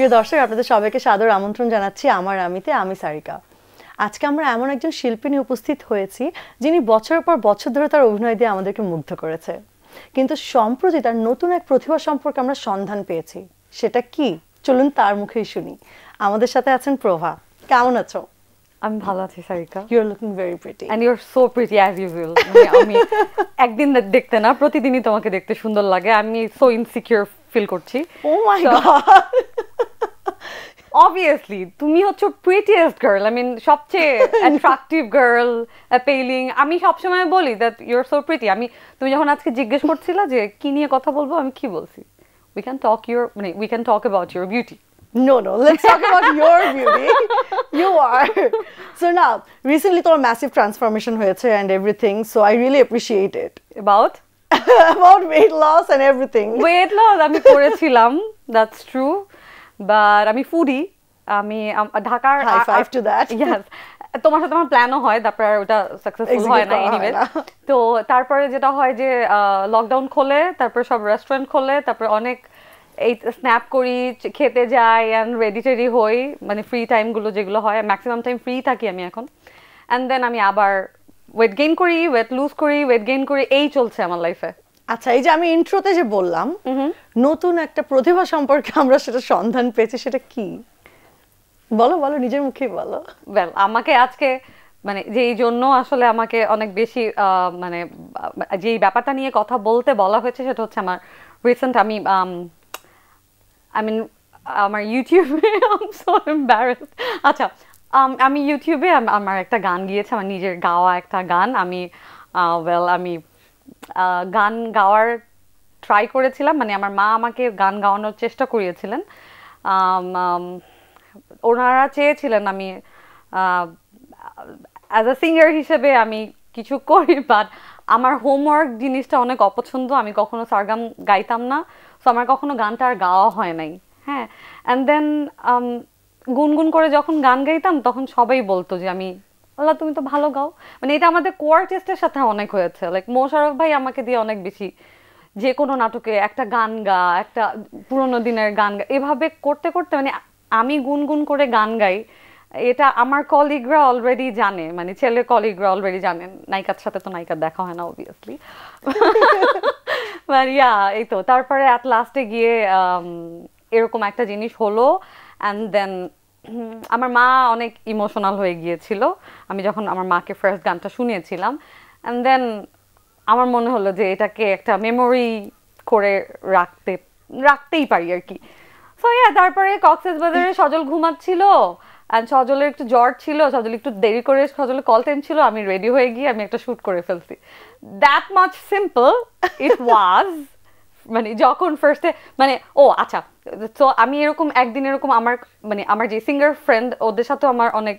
প্রিয় দর্শক আপনাদের সবাইকে সাদর আমন্ত্রণ জানাচ্ছি আমার আমিতে আমি সারিকা আজকে আমরা এমন একজন শিল্পী নিয়ে উপস্থিত হয়েছি যিনি বছরের পর বছর ধরে তার অভিনয় দিয়ে আমাদেরকে মুগ্ধ করেছে কিন্তু সম্প্রতি তার নতুন এক প্রতিভা সম্পর্কে আমরা সন্ধান পেয়েছি সেটা কি চলুন তার মুখেই শুনি আমাদের সাথে আছেন প্রভা কেমন আছো আমি ভালো আছি Sarika you are looking very pretty and you are so pretty as usual আমি একদিন দেখতে না প্রতিদিনই তোমাকে দেখতে সুন্দর লাগে আমি সো ইনসিকিউর ফিল করছি ও মাই গড obviously তুমি হচ্ছে prettiest girl i mean সবচেয়ে অ্যাট্রাকটিভ গার্ল অ্যাপেলিং আমি সবসময় বলি দ্যাট ইউর so pretty আমি তুমি যখন আজকে জিজ্ঞেস করছিলা যে কি নিয়ে কথা বলবো আমি কি বলছি উই ক্যান টক ইউর মানে we can talk about your beauty No, no, let's talk about your beauty. You are. So now, recently, there massive transformation হয়েছে and everything, so I really appreciate it. About? about weight loss and everything. Weight loss, আমি করেছিলাম That's true. But আমি foodie আমি ঢাকার high five তোমার সাথে আমার প্ল্যানও হয় তারপরে ওটা সাকসেসফুল হয় না এনিওয়ে তো তারপরে যেটা হয় যে লকডাউন খোলে তারপরে সব রেস্টুরেন্ট খোলে তারপরে অনেক এই স্ন্যাপ করি খেতে যাই অ্যান্ড রেডি টেডি হই মানে ফ্রি টাইমগুলো যেগুলো হয় ম্যাক্সিমাম টাইম ফ্রি থাকি আমি এখন অ্যান্ড দেন আমি আবার ওয়েট গেইন করি ওয়েট লুজ করি ওয়েট গেইন করি এই চলছে আমার লাইফে আচ্ছা এই যে আমি ইন্ট্রোতে যে বললাম নতুন একটা প্রতিভা সম্পর্কে আমরা সেটা সন্ধান পেয়েছি সেটা কি বলো বলো নিজের মুখে বলো ওয়েল আমাকে আজকে মানে যেই জন্য আসলে আমাকে অনেক বেশি মানে যেই ব্যাপারটা নিয়ে কথা বলতে বলা হয়েছে সেটা হচ্ছে আমার রিসেন্ট আমি আই মিন আমার ইউটিউবে আচ্ছা আমি ইউটিউবে আমার একটা গান গিয়েছে আমার নিজের গাওয়া একটা গান আমি ওয়েল আমি গান গাওয়ার ট্রাই করেছিলাম মানে আমার মা আমাকে গান গাওয়ানোর চেষ্টা করিয়েছিলেন ওনারা চেয়েছিলেন আমি অ্যাজ আ সিঙ্গার হিসেবে আমি কিছু করি বাট আমার হোমওয়ার্ক জিনিসটা অনেক অপছন্দ আমি কখনো সারগাম গাইতাম না সো আমার কখনো গানটা আর গাওয়া হয় নাই হ্যাঁ অ্যান্ড দেন গুনগুন করে যখন গান গাইতাম তখন সবাই বলতো যে আমি আল্লাহ তুমি তো ভালো গাও মানে এটা আমাদের কোয়ার টেস্টের সাথে অনেক হয়েছে লাইক মোশারফ ভাই আমাকে দিয়ে অনেক বেশি যে কোনো নাটকে একটা গান গা একটা পুরোনো দিনের গান গা এভাবে করতে করতে মানে আমি গুনগুন করে গান গাই এটা আমার কলিগরা অলরেডি জানে মানে ছেলের কলিগরা অলরেডি জানে নায়িকার সাথে তো নায়িকা দেখা হয় না অবভিয়াসলি মানে ইয়া এই তো তারপরে অ্যাট লাস্টে গিয়ে um, এরকম একটা জিনিস হলো অ্যান্ড দেন আমার মা অনেক ইমোশনাল হয়ে গিয়েছিল আমি যখন আমার মাকে ফার্স্ট গানটা শুনিয়েছিলাম অ্যান্ড দেন আমার মনে হলো যে এটাকে একটা মেমোরি করে রাখতে রাখতেই পারি আর কি সো ইয়া তারপরে কক্সেস বাজারে সজল ঘুমাচ্ছিল অ্যান্ড সজলের একটু জ্বর ছিল সজল একটু দেরি করে সজলের কল ছিল আমি রেডি হয়ে গিয়ে আমি একটা শ্যুট করে ফেলছি that much simple it was মানে যখন ফার্স্টে মানে ও আচ্ছা তো আমি এরকম একদিন এরকম আমার মানে আমার যে সিঙ্গার ফ্রেন্ড ওদের সাথে আমার অনেক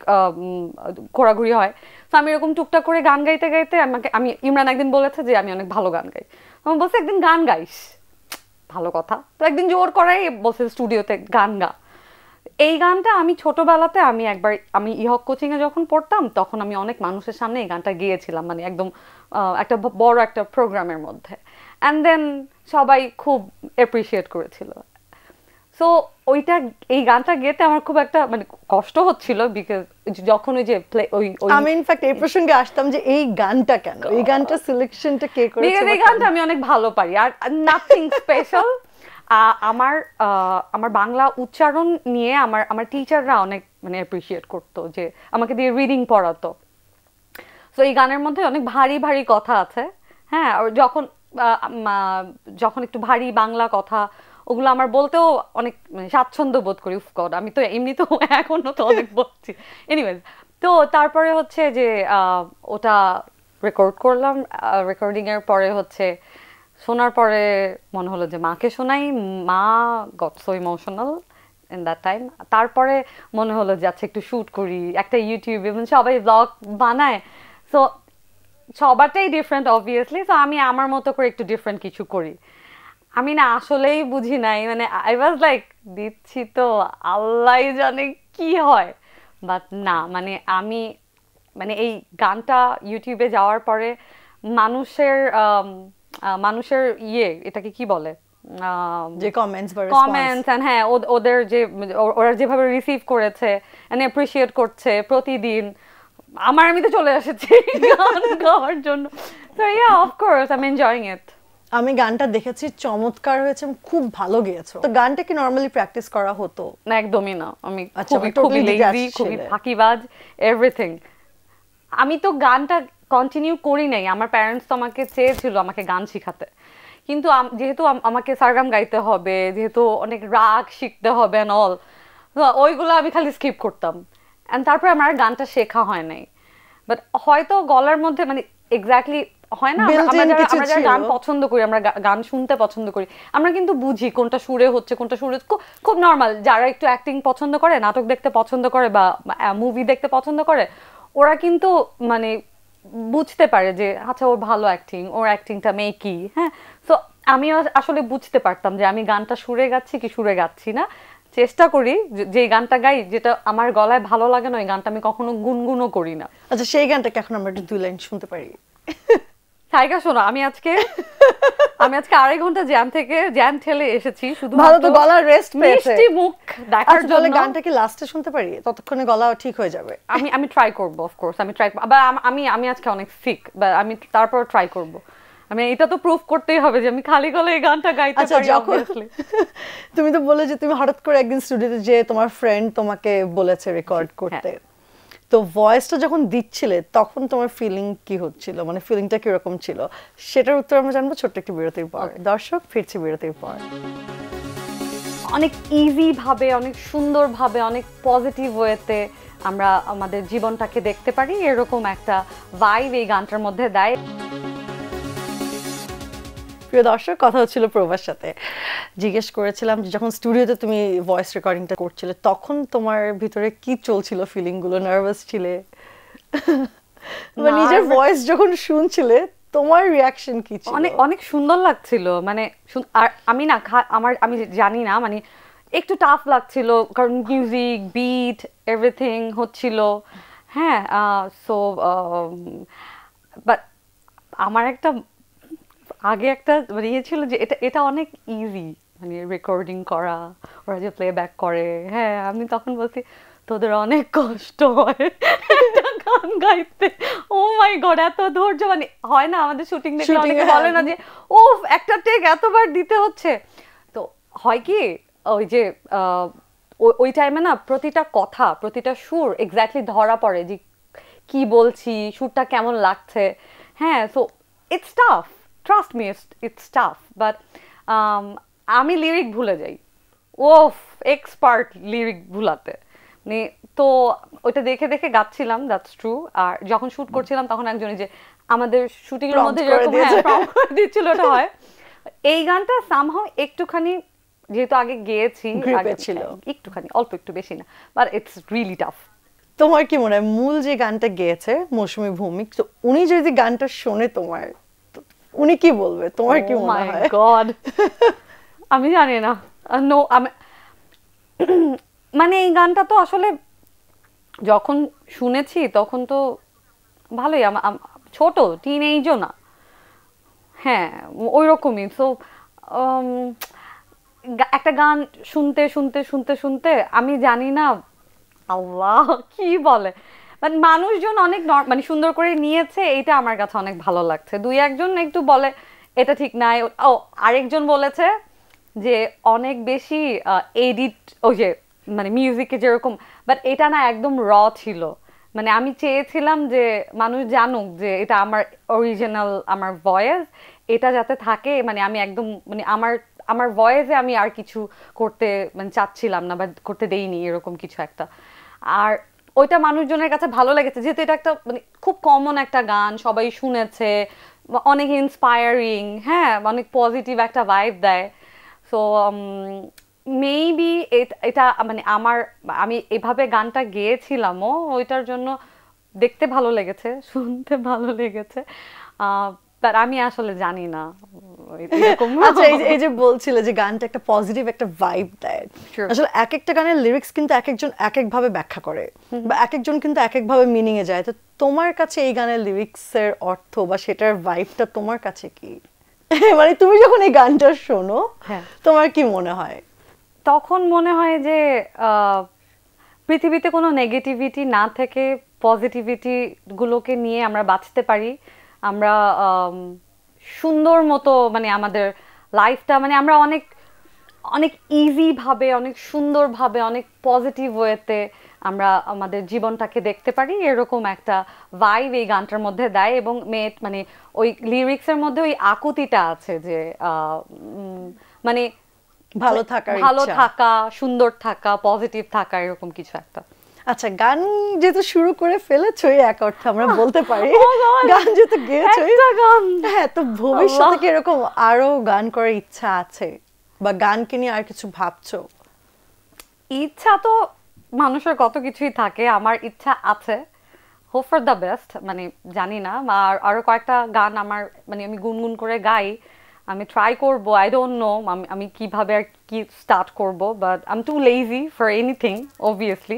ঘোরাঘুরি হয় তো আমি এরকম টুকটাক করে গান গাইতে গাইতে আমাকে আমি ইমরান একদিন বলেছে যে আমি অনেক ভালো গান গাই আমি বলছে একদিন গান গাইস ভালো কথা তো একদিন জোর করাই বলছে স্টুডিওতে গান গা এই গানটা আমি ছোটবেলাতে আমি একবার আমি ইহক কোচিংয়ে যখন পড়তাম তখন আমি অনেক মানুষের সামনে এই গানটা গিয়েছিলাম মানে একদম একটা বড় একটা প্রোগ্রামের মধ্যে অ্যান্ড দেন সবাই খুব অ্যাপ্রিসিয়েট করেছিল সো ওইটা এই গানটা গেতে আমার খুব একটা মানে কষ্ট হচ্ছিল বিকজ যখন ওই যে প্লে ওই আমি ইনফ্যাক্ট এই প্রসঙ্গে আসতাম যে এই গানটা কেন এই গানটা সিলেকশনটা কে করেছে এই গানটা আমি অনেক ভালো পারি আর নাথিং স্পেশাল আমার আমার বাংলা উচ্চারণ নিয়ে আমার আমার টিচাররা অনেক মানে অ্যাপ্রিসিয়েট করতো যে আমাকে দিয়ে রিডিং পড়াতো সো এই গানের মধ্যে অনেক ভারী ভারী কথা আছে হ্যাঁ যখন যখন একটু ভারী বাংলা কথা ওগুলো আমার বলতেও অনেক মানে, স্বাচ্ছন্দ্য বোধ করি উফ আমি তো এমনিতেও এখনো তো অনেক বলছি এনিওয়েজ তো তারপরে হচ্ছে যে ওটা রেকর্ড করলাম রেকর্ডিংয়ের পরে হচ্ছে শোনার পরে মনে হলো যে মাকে শোনাই মা got so emotional in that time তারপরে মনে হলো যে আচ্ছা একটু শ্যুট করি একটা ইউটিউব এবং মানে সবাই ব্লগ বানায় সো সবারটাই ডিফারেন্ট অবভিয়াসলি সো আমি আমার মতো করে একটু ডিফারেন্ট কিছু করি আমি না আসলেই বুঝি নাই মানে আই ওয়াজ লাইক দিচ্ছি তো আল্লাহ জানে কি হয় বাট না মানে আমি মানে এই গানটা ইউটিউবে যাওয়ার পরে মানুষের মানুষের ইয়ে এটাকে কি বলে যে কমেন্টস বা কমেন্টস এন্ড হ্যাঁ ওদের যে ওরা যেভাবে রিসিভ করেছে এন্ড অ্যাপ্রিসিয়েট করছে প্রতিদিন আমার আমি তো চলে এসেছি গান গাওয়ার জন্য তো yeah of course I am enjoying it আমি গানটা দেখেছি চমৎকার হয়েছে খুব ভালো গিয়েছো তো গানটা কি নরমালি প্র্যাকটিস করা হতো না একদমই না আমি আচ্ছা, খুবই খুবই লেজি খুবই ফাঁকিবাজ এভরিথিং আমি তো গানটা কন্টিনিউ করি নাই আমার প্যারেন্টস তো আমাকে চেয়েছিল আমাকে গান শেখাতে কিন্তু যেহেতু আমাকে সারগাম গাইতে হবে যেহেতু অনেক রাগ শিখতে হবে অ্যান্ড অল ওইগুলো আমি খালি স্কিপ করতাম অ্যান্ড তারপরে আমার গানটা শেখা হয় নাই বাট হয়তো গলার মধ্যে মানে এক্স্যাক্টলি হয় না আমরা যারা গান পছন্দ করি আমরা গান শুনতে পছন্দ করি আমরা কিন্তু বুঝি কোনটা সুরে হচ্ছে কোনটা সুরে খুব নর্মাল যারা একটু অ্যাক্টিং পছন্দ করে নাটক দেখতে পছন্দ করে বা মুভি দেখতে পছন্দ করে ওরা কিন্তু মানে বুঝতে পারে যে আচ্ছা ওর ভালো অ্যাক্টিং ওর অ্যাক্টিংটা মেয়ে কি হ্যাঁ তো আমি আসলে বুঝতে পারতাম যে আমি গানটা সুরে গাচ্ছি কি সুরে গাচ্ছি না চেষ্টা করি যে গানটা গাই যেটা আমার গলায় ভালো লাগে না ওই গানটা আমি কখনো গুনগুনও করি না আচ্ছা সেই গানটাকে এখন আমরা একটু দুই লাইন শুনতে পারি সাইকা শোনো আমি আজকে আমি আজকে আড়াই ঘন্টা জ্যাম থেকে জ্যাম ঠেলে এসেছি শুধু ভালো তো গলার রেস্ট পেয়েছে মিষ্টি মুখ দেখার আচ্ছা, জন্য গানটা কি লাস্টে শুনতে পারি ততক্ষণে গলাও ঠিক হয়ে যাবে আমি আমি ট্রাই করব অফ কোর্স আমি ট্রাই বা আমি আমি আজকে অনেক ফিক বা আমি তারপর ট্রাই করব আমি এটা তো প্রুফ করতেই হবে যে আমি খালি গলায় এই গানটা গাইতে আচ্ছা, পারি যখন তুমি তো বলে যে তুমি হঠাৎ করে একদিন স্টুডিওতে যে তোমার ফ্রেন্ড তোমাকে বলেছে রেকর্ড হ্যাঁ। করতে তো ভয়েসটা যখন দিচ্ছিলে তখন তোমার ফিলিং কি হচ্ছিল মানে ফিলিংটা কিরকম ছিল সেটার উত্তর আমরা জানবো ছোট্ট একটি বিরতির পর দর্শক ফিরছি বিরতির পর অনেক ইজি ভাবে অনেক সুন্দর ভাবে অনেক পজিটিভ ওয়েতে আমরা আমাদের জীবনটাকে দেখতে পারি এরকম একটা ভাইব এই গানটার মধ্যে দেয় প্রিয় দর্শক কথা হচ্ছিল প্রভার সাথে জিজ্ঞেস করেছিলাম যে যখন স্টুডিওতে তুমি ভয়েস রেকর্ডিংটা করছিলে তখন তোমার ভিতরে কি চলছিল ফিলিংগুলো নার্ভাস ছিলে বা নিজের ভয়েস মানে যখন শুনছিলে তোমার রিয়াকশন কি ছিল অনেক অনেক সুন্দর লাগছিল মানে আর আমি না আমার আমি জানি না মানে একটু টাফ লাগছিল কারণ মিউজিক বিট এভরিথিং হচ্ছিল হ্যাঁ সো বাট um, আমার একটা আগে একটা মানে ইয়ে ছিল যে এটা এটা অনেক ইজি মানে রেকর্ডিং করা ওরা যে প্লে ব্যাক করে হ্যাঁ আমি তখন বলছি তোদের অনেক কষ্ট হয় গান গাইতে ও মাই গড এত ধৈর্য মানে হয় না আমাদের শুটিং দেখলে অনেকে হ্যাঁ। বলে না যে ও একটা টেক এতবার দিতে হচ্ছে তো হয় কি ওই যে ওই টাইমে না প্রতিটা কথা প্রতিটা সুর এক্স্যাক্টলি ধরা পড়ে যে কি বলছি সুরটা কেমন লাগছে হ্যাঁ so it's tough trust me it's tough but আমি লিরিক ভুলে যাই ওফ এক্সপার্ট লিরিক ভুলাতে মানে তো ওইটা দেখে দেখে গাচ্ছিলাম দ্যাটস ট্রু আর যখন শ্যুট করছিলাম তখন একজন যে আমাদের শুটিং এর মধ্যে যেরকম হ্যাঁ, দিচ্ছিল ওটা হয় এই গানটা সামহাও একটুখানি যেহেতু আগে গেয়েছি আগে ছিল হ্যাঁ, একটুখানি অল্প একটু বেশি না বাট ইটস রিয়েলি টাফ তোমার কি মনে হয় মূল যে গানটা গেয়েছে মৌসুমী ভৌমিক তো উনি যদি গানটা শোনে তোমার উনি কি বলবে তোমার কি oh মনে হয় গড আমি জানি না নো আমি মানে এই গানটা তো আসলে যখন শুনেছি তখন তো ভালোই ছোট টিন এইজও না হ্যাঁ ওই রকমই সো একটা গান শুনতে শুনতে শুনতে শুনতে আমি জানি না আল্লাহ কি বলে বাট মানুষজন অনেক মানে সুন্দর করে নিয়েছে এটা আমার কাছে অনেক ভালো লাগছে দুই একজন একটু বলে এটা ঠিক নাই ও আরেকজন বলেছে যে অনেক বেশি এডিট ওই যে মানে মিউজিকে যেরকম বাট এটা না একদম র ছিল মানে আমি চেয়েছিলাম যে মানুষ জানুক যে এটা আমার অরিজিনাল আমার ভয়েস এটা যাতে থাকে মানে আমি একদম মানে আমার আমার ভয়েসে আমি আর কিছু করতে মানে চাচ্ছিলাম না বা করতে দেইনি এরকম কিছু একটা আর ওইটা মানুষজনের কাছে ভালো লেগেছে যেহেতু এটা একটা মানে খুব কমন একটা গান সবাই শুনেছে অনেক ইন্সপায়ারিং হ্যাঁ অনেক পজিটিভ একটা ভাইব দেয় সো মেবি um, এটা মানে আমার আমি এভাবে গানটা গেয়েছিলামও ওইটার জন্য দেখতে ভালো লেগেছে শুনতে ভালো লেগেছে বাট আমি আসলে জানি না আচ্ছা এই যে বলছিলে যে গানটা একটা পজিটিভ একটা ভাইব দেয় আসলে এক একটা গানের লিরিক্স কিন্তু এক একজন এক একভাবে ব্যাখ্যা করে বা এক একজন কিন্তু এক ভাবে মিনিং এ যায় তো তোমার কাছে এই গানের লিরিক্সের অর্থ বা সেটার ভাইবটা তোমার কাছে কি মানে তুমি যখন এই গানটা শোনো হ্যাঁ। তোমার কি মনে হয় তখন মনে হয় যে পৃথিবীতে কোনো নেগেটিভিটি না থেকে পজিটিভিটি গুলোকে নিয়ে আমরা বাঁচতে পারি আমরা সুন্দর মতো মানে আমাদের লাইফটা মানে আমরা অনেক অনেক ইজিভাবে অনেক সুন্দরভাবে অনেক পজিটিভ ওয়েতে আমরা আমাদের জীবনটাকে দেখতে পারি এরকম একটা ভাইব এই গানটার মধ্যে দেয় এবং মেয়ে মানে ওই লিরিক্সের মধ্যে ওই আকুতিটা আছে যে মানে ভালো থাকা ভালো থাকা সুন্দর থাকা পজিটিভ থাকা এরকম কিছু একটা আচ্ছা গান যেহেতু শুরু করে ফেলেছো এক অর্থে আমরা বলতে পারি oh গান যেহেতু গেয়েছো হ্যাঁ তো ভবিষ্যতে কি এরকম আরো গান করার ইচ্ছা আছে বা গানকে নিয়ে আর কিছু ভাবছো ইচ্ছা তো মানুষের কত কিছুই থাকে আমার ইচ্ছা আছে হোপ ফর দ্য বেস্ট মানে জানি না আর আরও কয়েকটা গান আমার মানে আমি গুনগুন করে গাই আমি ট্রাই করব আই ডোন্ট নো আমি কিভাবে আর কি স্টার্ট করব but I am too lazy for anything obviously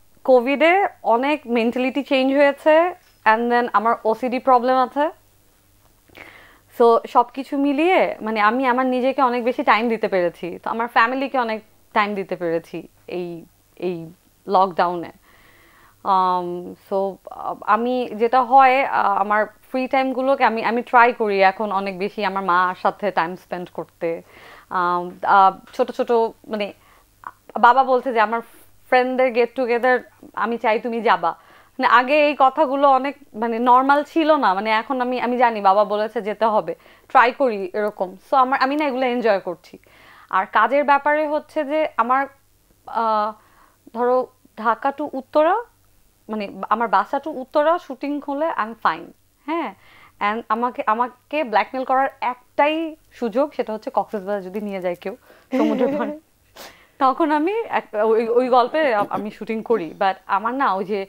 কোভিডে অনেক মেন্টালিটি চেঞ্জ হয়েছে অ্যান্ড দেন আমার ওসিডি প্রবলেম আছে সো সব কিছু মিলিয়ে মানে আমি আমার নিজেকে অনেক বেশি টাইম দিতে পেরেছি তো আমার ফ্যামিলিকে অনেক টাইম দিতে পেরেছি এই এই লকডাউনে সো um, আমি যেটা হয় আমার ফ্রি টাইমগুলোকে আমি আমি ট্রাই করি এখন অনেক বেশি আমার মার সাথে টাইম স্পেন্ড করতে um, ছোট ছোট মানে বাবা বলছে যে আমার ফ্রেন্ডদের গেট টুগেদার আমি চাই তুমি যাবা মানে আগে এই কথাগুলো অনেক মানে নর্মাল ছিল না মানে এখন আমি আমি জানি বাবা বলেছে যেতে হবে ট্রাই করি এরকম সো আমার আমি না এগুলো এনজয় করছি আর কাজের ব্যাপারে হচ্ছে যে আমার ধরো ঢাকা টু উত্তরা মানে আমার বাসা টু উত্তরা শুটিং হলে আই এম ফাইন হ্যাঁ অ্যান্ড আমাকে আমাকে ব্ল্যাকমেল করার একটাই সুযোগ সেটা হচ্ছে কক্সবাজার যদি নিয়ে যায় কেউ সমুদ্র তখন আমি ওই গল্পে আমি শুটিং করি বাট আমার না ওই যে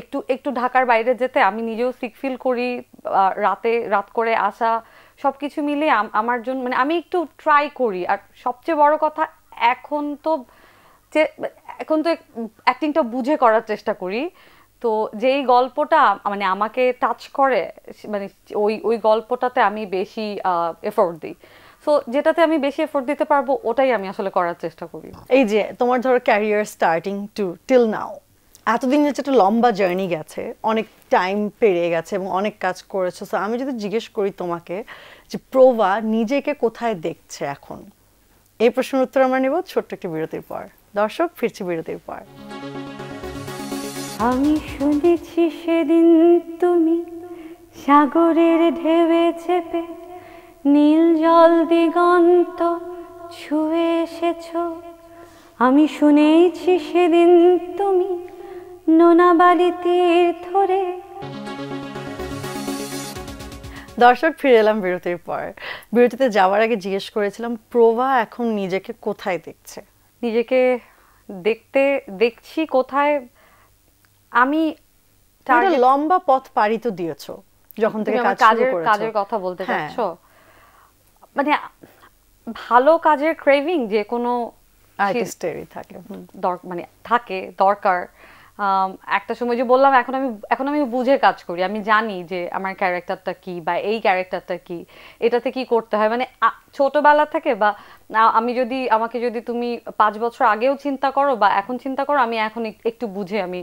একটু একটু ঢাকার বাইরে যেতে আমি নিজেও সিক ফিল করি রাতে রাত করে আসা সব কিছু মিলে আমার জন্য মানে আমি একটু ট্রাই করি আর সবচেয়ে বড় কথা এখন তো যে এখন তো অ্যাক্টিংটা বুঝে করার চেষ্টা করি তো যেই গল্পটা মানে আমাকে টাচ করে মানে ওই ওই গল্পটাতে আমি বেশি এফোর্ট দিই সো যেটাতে আমি বেশি এফোর্ট দিতে পারবো ওটাই আমি আসলে করার চেষ্টা করি এই যে তোমার ধরো career starting to till now এতদিন হচ্ছে একটা লম্বা জার্নি গেছে অনেক টাইম পেরিয়ে গেছে এবং অনেক কাজ করেছো সো আমি যদি জিজ্ঞেস করি তোমাকে যে প্রভা নিজেকে কোথায় দেখছে এখন এই প্রশ্নের উত্তর আমরা নেব ছোট্ট একটি বিরতির পর দর্শক ফিরছি বিরতির পর আমি শুনেছি সেদিন তুমি সাগরের ঢেউ চেপে নীল জল দিগন্ত ছুঁয়ে এসেছ আমি শুনেইছি সেদিন তুমি নোনাবালি তীর ধরে দর্শক ফিরে এলাম বিরতির পর বিরতিতে যাওয়ার আগে জিজ্ঞেস করেছিলাম প্রভা এখন নিজেকে কোথায় দেখছে নিজেকে দেখতে দেখছি কোথায় আমি লম্বা পথ পাড়ি তো দিয়েছো যখন থেকে কাজের কথা বলতে হ্যাঁ। চাচ্ছ মানে ভালো কাজের ক্রেভিং যে কোনো আর্টিস্টেরই থাকে মানে থাকে দরকার একটা সময় যে বললাম এখন আমি এখন আমি বুঝে কাজ করি আমি জানি যে আমার ক্যারেক্টারটা কি বা এই ক্যারেক্টারটা কি এটাতে কি করতে হয় মানে ছোটবেলা থেকে বা আমি যদি আমাকে যদি তুমি পাঁচ বছর আগেও চিন্তা করো বা এখন চিন্তা করো আমি এখন একটু বুঝে আমি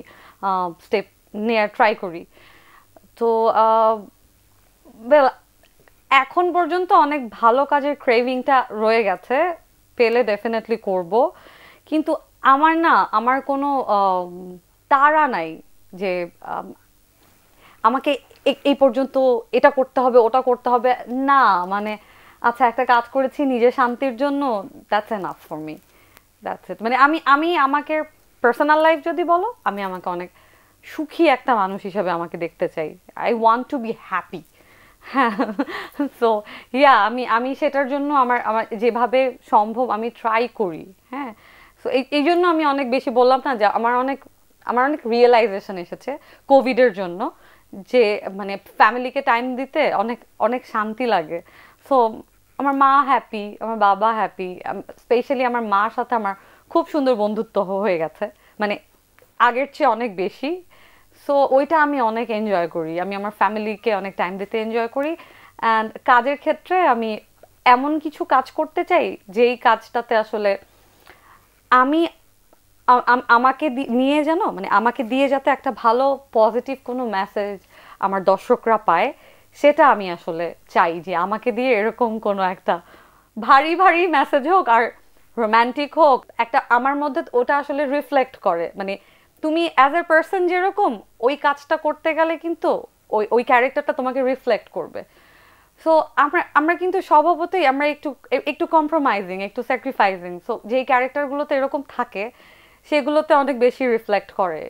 স্টেপ নেয়ার ট্রাই করি তো এখন পর্যন্ত অনেক ভালো কাজের ক্রেভিংটা রয়ে গেছে পেলে ডেফিনেটলি করব কিন্তু আমার না আমার কোনো তারা নাই যে আমাকে এই পর্যন্ত এটা করতে হবে ওটা করতে হবে না মানে আচ্ছা একটা কাজ করেছি নিজের শান্তির জন্য that's enough for me that's it মানে আমি আমি আমাকে পার্সোনাল লাইফ যদি বলো আমি আমাকে অনেক সুখী একটা মানুষ হিসাবে আমাকে দেখতে চাই I want to be happy হ্যাঁ সো ইয়া আমি আমি সেটার জন্য আমার আমার যেভাবে সম্ভব আমি ট্রাই করি হ্যাঁ সো এই জন্য আমি অনেক বেশি বললাম না যে আমার অনেক আমার অনেক রিয়েলাইজেশন এসেছে কোভিডের জন্য যে মানে ফ্যামিলিকে টাইম দিতে অনেক অনেক শান্তি লাগে সো আমার মা হ্যাপি আমার বাবা হ্যাপি স্পেশালি আমার মার সাথে আমার খুব সুন্দর বন্ধুত্ব হয়ে গেছে মানে আগের চেয়ে অনেক বেশি সো ওইটা আমি অনেক এনজয় করি আমি আমার ফ্যামিলিকে অনেক টাইম দিতে এনজয় করি অ্যান্ড কাজের ক্ষেত্রে আমি এমন কিছু কাজ করতে চাই যেই কাজটাতে আসলে আমি আমাকে নিয়ে যেন মানে আমাকে দিয়ে যাতে একটা ভালো পজিটিভ কোনো মেসেজ আমার দর্শকরা পায় সেটা আমি আসলে চাই যে আমাকে দিয়ে এরকম কোনো একটা ভারী ভারী মেসেজ হোক আর রোম্যান্টিক হোক একটা আমার মধ্যে ওটা আসলে রিফ্লেক্ট করে মানে তুমি অ্যাজ এ পার্সন যেরকম ওই কাজটা করতে গেলে কিন্তু ওই ওই ক্যারেক্টারটা তোমাকে রিফ্লেক্ট করবে সো আমরা আমরা কিন্তু স্বভাবতই আমরা একটু একটু কম্প্রোমাইজিং একটু স্যাক্রিফাইজিং সো যেই ক্যারেক্টারগুলোতে এরকম থাকে সেগুলোতে অনেক বেশি রিফ্লেক্ট করে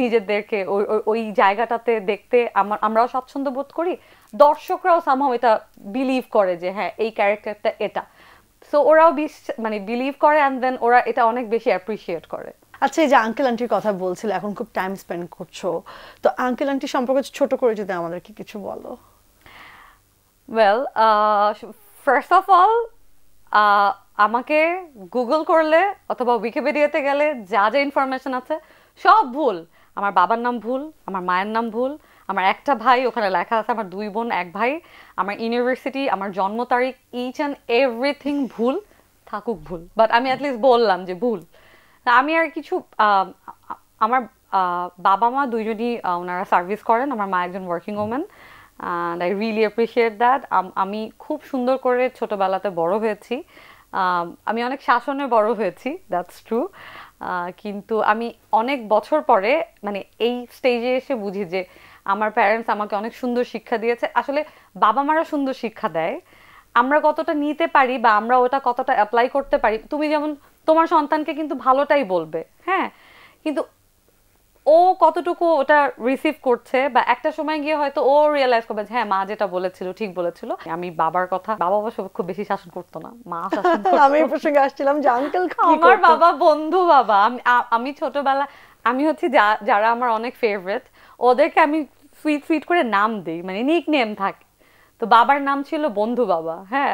নিজেদেরকে ওই ওই জায়গাটাতে দেখতে আমার আমরাও স্বাচ্ছন্দ্য বোধ করি দর্শকরাও সামহাও এটা বিলিভ করে যে হ্যাঁ এই ক্যারেক্টারটা এটা সো ওরাও বিশ মানে বিলিভ করে অ্যান্ড দেন ওরা এটা অনেক বেশি অ্যাপ্রিসিয়েট করে আচ্ছা এই যে আঙ্কেল আন্টির কথা বলছিল এখন খুব টাইম স্পেন্ড করছো তো আঙ্কেল আন্টি সম্পর্কে ছোট করে যদি আমাদেরকে কিছু বলো ওয়েল ফার্স্ট অফ অল আমাকে গুগল করলে অথবা উইকিপিডিয়াতে গেলে যা যা ইনফরমেশন আছে সব ভুল আমার বাবার নাম ভুল আমার মায়ের নাম ভুল আমার একটা ভাই ওখানে লেখা আছে আমার দুই বোন এক ভাই আমার ইউনিভার্সিটি আমার জন্ম তারিখ ইচ অ্যান্ড এভরিথিং ভুল থাকুক ভুল বাট আমি অ্যাটলিস্ট বললাম যে ভুল আমি আর কিছু আমার বাবা মা দুইজনই ওনারা সার্ভিস করেন আমার মা একজন working woman and I really appreciate that আমি খুব সুন্দর করে ছোটোবেলাতে বড় হয়েছি আমি অনেক শাসনে বড় হয়েছি দ্যাটস ট্রু কিন্তু আমি অনেক বছর পরে মানে এই স্টেজে এসে বুঝি যে আমার প্যারেন্টস আমাকে অনেক সুন্দর শিক্ষা দিয়েছে আসলে বাবা মারা সুন্দর শিক্ষা দেয় আমরা কতটা নিতে পারি বা আমরা ওটা কতটা অ্যাপ্লাই করতে পারি তুমি যেমন তোমার সন্তানকে কিন্তু ভালোটাই বলবে হ্যাঁ কিন্তু ও কতটুকু ওটা রিসিভ করছে বা একটা সময় গিয়ে হয়তো ও রিয়েলাইজ করবে হ্যাঁ মা যেটা বলেছিল ঠিক বলেছিল আমি বাবার কথা বাবা অবশ্য খুব বেশি শাসন করতো না মা শাসন আমি প্রসঙ্গে আসছিলাম যে আঙ্কেল আমার বাবা বন্ধু বাবা আমি আমি ছোটবেলা আমি হচ্ছে যারা আমার অনেক ফেভারেট ওদেরকে আমি সুইট সুইট করে নাম দিই মানে নিক নেম থাকে তো বাবার নাম ছিল বন্ধু বাবা হ্যাঁ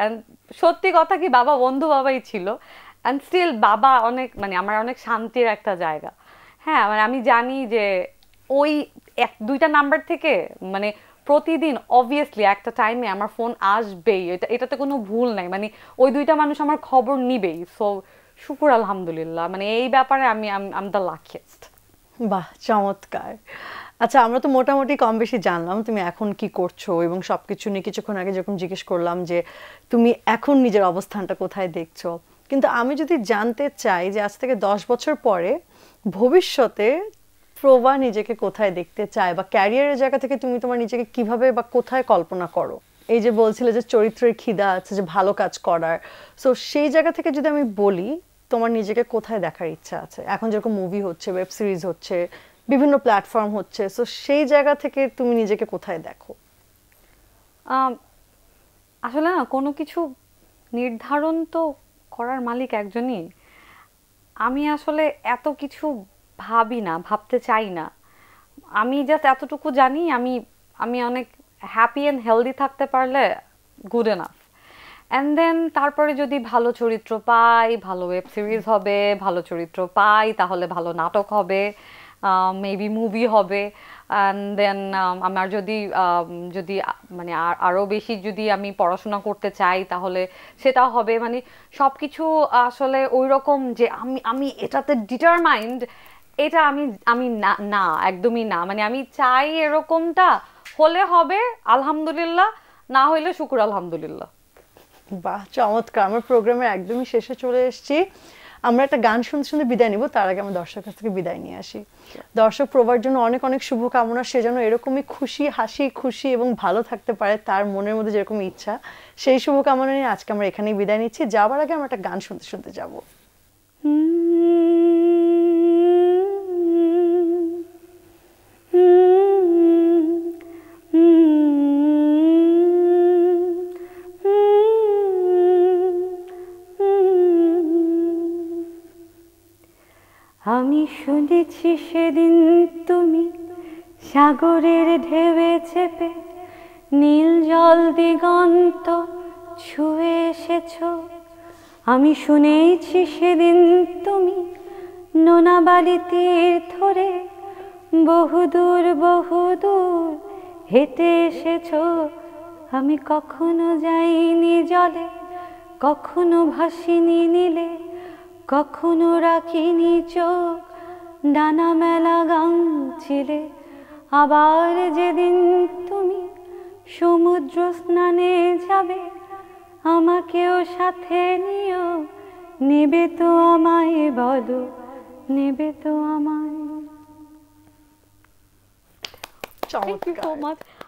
সত্যি কথা কি বাবা বন্ধু বাবাই ছিল অ্যান্ড স্টিল বাবা অনেক মানে আমার অনেক শান্তির একটা জায়গা হ্যাঁ মানে আমি জানি যে ওই এক দুইটা নাম্বার থেকে মানে প্রতিদিন অবভিয়াসলি একটা টাইমে আমার ফোন আসবেই এটা এটাতে কোনো ভুল নাই মানে ওই দুইটা মানুষ আমার খবর নিবেই সো শুকুর আলহামদুলিল্লাহ মানে এই ব্যাপারে আমি আম দ্য লাকিয়েস্ট বাহ চমৎকার আচ্ছা আমরা তো মোটামুটি কম বেশি জানলাম তুমি এখন কি করছো এবং সব কিছু নিয়ে কিছুক্ষণ আগে যখন জিজ্ঞেস করলাম যে তুমি এখন নিজের অবস্থানটা কোথায় দেখছো কিন্তু আমি যদি জানতে চাই যে আজ থেকে দশ বছর পরে ভবিষ্যতে প্রভা নিজেকে কোথায় দেখতে চায় বা ক্যারিয়ারের জায়গা থেকে তুমি তোমার নিজেকে কিভাবে বা কোথায় কল্পনা করো এই যে বলছিলে যে চরিত্রের খিদা আছে যে ভালো কাজ করার সো সেই জায়গা থেকে যদি আমি বলি তোমার নিজেকে কোথায় দেখার ইচ্ছা আছে এখন যেরকম মুভি হচ্ছে ওয়েব সিরিজ হচ্ছে বিভিন্ন প্ল্যাটফর্ম হচ্ছে সো সেই জায়গা থেকে তুমি নিজেকে কোথায় দেখো আসলে না কোনো কিছু নির্ধারণ তো করার মালিক একজনই আমি আসলে এত কিছু ভাবি না ভাবতে চাই না আমি জাস্ট এতটুকু জানি আমি আমি অনেক হ্যাপি অ্যান্ড হেলদি থাকতে পারলে গুড এনাফ অ্যান্ড দেন তারপরে যদি ভালো চরিত্র পাই ভালো ওয়েব সিরিজ হবে ভালো চরিত্র পাই তাহলে ভালো নাটক হবে মেবি মুভি হবে অ্যান্ড দেন um, আমার যদি um, যদি মানে আরও বেশি যদি আমি পড়াশোনা করতে চাই তাহলে সেটা হবে মানে সব কিছু আসলে ওই রকম যে আমি আমি এটাতে ডিটারমাইন্ড এটা আমি আমি না না একদমই না মানে আমি চাই এরকমটা হলে হবে আলহামদুলিল্লাহ না হইলে শুকুর আলহামদুলিল্লাহ বাহ চমৎকার আমার প্রোগ্রামে একদমই শেষে চলে এসেছি আমরা একটা গান শুনতে শুনতে বিদায় নেব তার আগে আমরা দর্শকের থেকে বিদায় নিয়ে আসি দর্শক প্রবার জন্য অনেক অনেক শুভকামনা সে যেন এরকমই খুশি হাসি খুশি এবং ভালো থাকতে পারে তার মনের মধ্যে যেরকম ইচ্ছা সেই শুভকামনা নিয়ে আজকে আমরা এখানেই বিদায় নিচ্ছি যাওয়ার আগে আমরা একটা গান শুনতে শুনতে যাবো হুম সাগরের ঢেবে চেপে নীল জল দিগন্ত ছুঁয়ে এসেছ আমি শুনেইছি সেদিন তুমি নোনাবালি তীর ধরে বহুদূর বহুদূর হেঁটে এসেছ আমি কখনো যাইনি জলে কখনো ভাসিনি নীলে কখনো রাখিনি চোখ ডানা মেলা গাং ছিলে আবার যেদিন তুমি সমুদ্র স্নানে যাবে আমাকেও সাথে নিও নেবে তো আমায় বলো নেবে তো আমায় চমৎকার